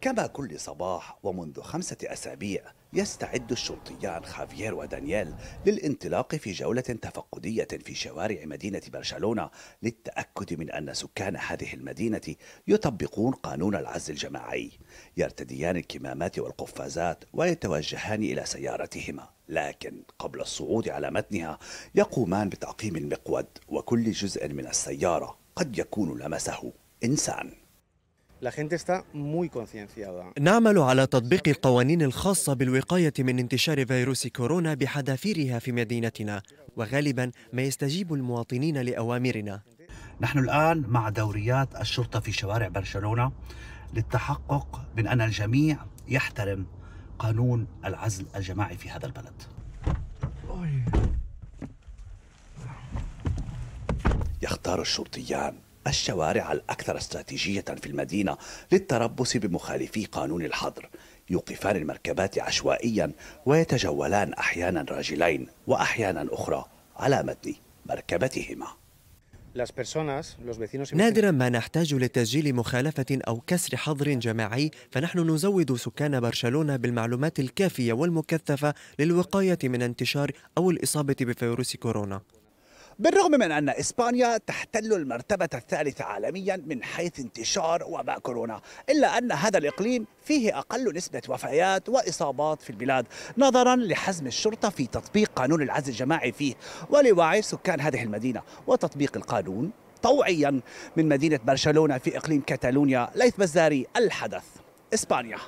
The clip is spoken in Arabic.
كما كل صباح ومنذ خمسة أسابيع يستعد الشرطيان خافيير ودانييل للانطلاق في جولة تفقدية في شوارع مدينة برشلونة للتأكد من أن سكان هذه المدينة يطبقون قانون العزل الجماعي يرتديان الكمامات والقفازات ويتوجهان إلى سيارتهما لكن قبل الصعود على متنها يقومان بتعقيم المقود وكل جزء من السيارة قد يكون لمسه إنسان نعمل على تطبيق القوانين الخاصة بالوقاية من انتشار فيروس كورونا بحذافيرها في مدينتنا وغالبا ما يستجيب المواطنين لأوامرنا نحن الآن مع دوريات الشرطة في شوارع برشلونة للتحقق من أن الجميع يحترم قانون العزل الجماعي في هذا البلد يختار الشرطيان الشوارع الأكثر استراتيجية في المدينة للتربص بمخالفي قانون الحظر يوقفان المركبات عشوائيا ويتجولان أحيانا راجلين وأحيانا أخرى على متن مركبتهما نادرا ما نحتاج لتسجيل مخالفة أو كسر حظر جماعي فنحن نزود سكان برشلونة بالمعلومات الكافية والمكثفة للوقاية من انتشار أو الإصابة بفيروس كورونا بالرغم من أن إسبانيا تحتل المرتبة الثالثة عالميا من حيث انتشار وباء كورونا إلا أن هذا الإقليم فيه أقل نسبة وفيات وإصابات في البلاد نظرا لحزم الشرطة في تطبيق قانون العزل الجماعي فيه ولوعي سكان هذه المدينة وتطبيق القانون طوعيا من مدينة برشلونة في إقليم كاتالونيا ليث بزاري الحدث إسبانيا